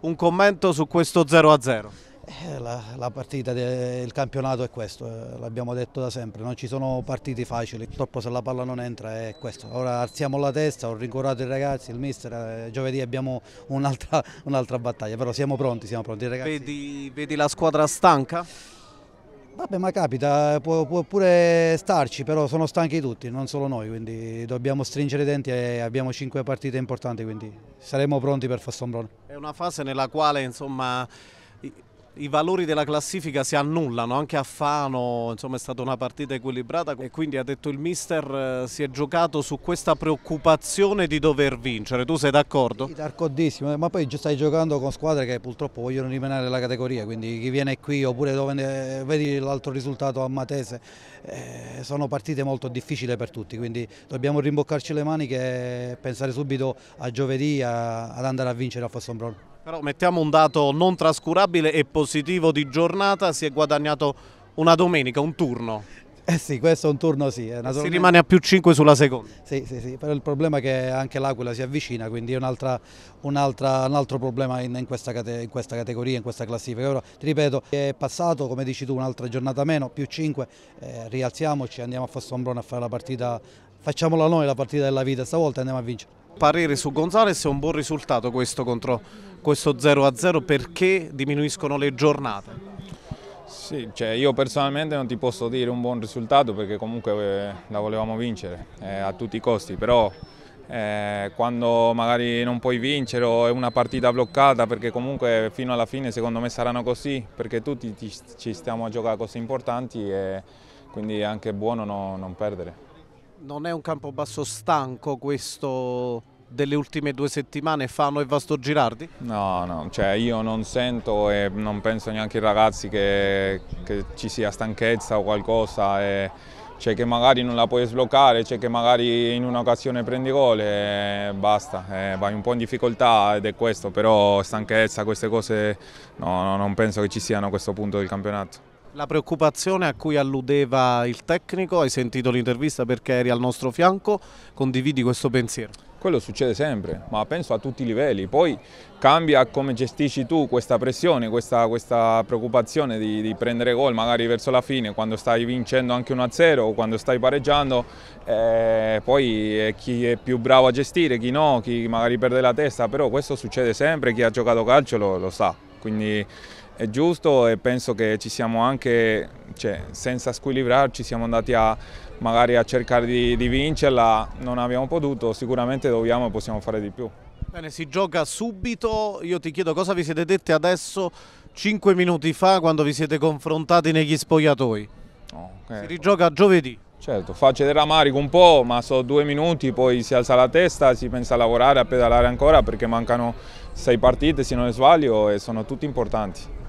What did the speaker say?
un commento su questo 0-0. Eh, la, la, partita del campionato è questo, eh, l'abbiamo detto da sempre, non ci sono partiti facili, purtroppo se la palla non entra è questo. Ora alziamo la testa, ho rincorato i ragazzi, il mister, eh, giovedì abbiamo un'altra, un battaglia, però siamo pronti, siamo pronti. Ragazzi... Vedi, vedi la squadra stanca? Vabbè ma capita, può, può, pure starci, però sono stanchi tutti, non solo noi, quindi dobbiamo stringere i denti e abbiamo cinque partite importanti, quindi saremo pronti per Fastombrone. È una fase nella quale insomma i valori della classifica si annullano, anche a Fano insomma, è stata una partita equilibrata e quindi ha detto il mister eh, si è giocato su questa preoccupazione di dover vincere, tu sei d'accordo? d'accordissimo, ma poi stai giocando con squadre che purtroppo vogliono rimanere nella categoria, quindi chi viene qui oppure dove vedi l'altro risultato a Matese, eh, sono partite molto difficili per tutti, quindi dobbiamo rimboccarci le maniche e pensare subito a giovedì a, ad andare a vincere a Fossombrone. Però mettiamo un dato non trascurabile e positivo di giornata, si è guadagnato una domenica, un turno. Eh sì, questo è un turno sì. Si rimane a più 5 sulla seconda. Sì, sì, sì, però il problema è che anche l'Aquila si avvicina, quindi è un, un, altro problema in, in, questa cate, in, questa categoria, in questa classifica. Ora, ti ripeto, è passato, come dici tu, un'altra giornata meno, più 5, eh, rialziamoci, andiamo a Fossombrone a fare la partita, facciamola noi la partita della vita, stavolta andiamo a vincere parere su Gonzales è un buon risultato questo contro questo 0-0 perché diminuiscono le giornate? Sì, cioè io personalmente non ti posso dire un buon risultato perché comunque eh, la volevamo vincere eh, a tutti i costi, però eh, quando magari non puoi vincere o è una partita bloccata perché comunque fino alla fine secondo me saranno così perché tutti ci stiamo a giocare cose importanti e quindi è anche buono no, non perdere non è un campo basso stanco questo delle ultime due settimane Fano e Vasto Girardi? No, no, cioè io non sento e non penso neanche ai ragazzi che, che ci sia stanchezza o qualcosa, c'è cioè che magari non la puoi sbloccare, cioè che magari in un'occasione prendi gol e basta, e vai un po' in difficoltà ed è questo, però stanchezza, queste cose no, no, non penso che ci siano a questo punto del campionato. La preoccupazione a cui alludeva il tecnico, hai sentito l'intervista perché eri al nostro fianco, condividi questo pensiero? Quello succede sempre, ma penso a tutti i livelli, poi cambia come gestisci tu questa pressione, questa, questa preoccupazione di, di prendere gol magari verso la fine, quando stai vincendo anche 1-0 o quando stai pareggiando, eh, poi chi è più bravo a gestire, chi no, chi magari perde la testa, però questo succede sempre, chi ha giocato calcio lo, lo sa. Quindi è giusto e penso che ci siamo anche, cioè, senza squilibrarci, siamo andati a magari a cercare di, di vincerla, non abbiamo potuto, sicuramente dobbiamo e possiamo fare di più. Bene, si gioca subito, io ti chiedo cosa vi siete detti adesso, cinque minuti fa, quando vi siete confrontati negli spogliatoi? okay. Si rigioca giovedì. Certo, faccio del ramarico un po', ma sono due minuti, poi si alza la testa, si pensa a lavorare, a pedalare ancora perché mancano sei partite, se non sbaglio, e sono tutte importanti.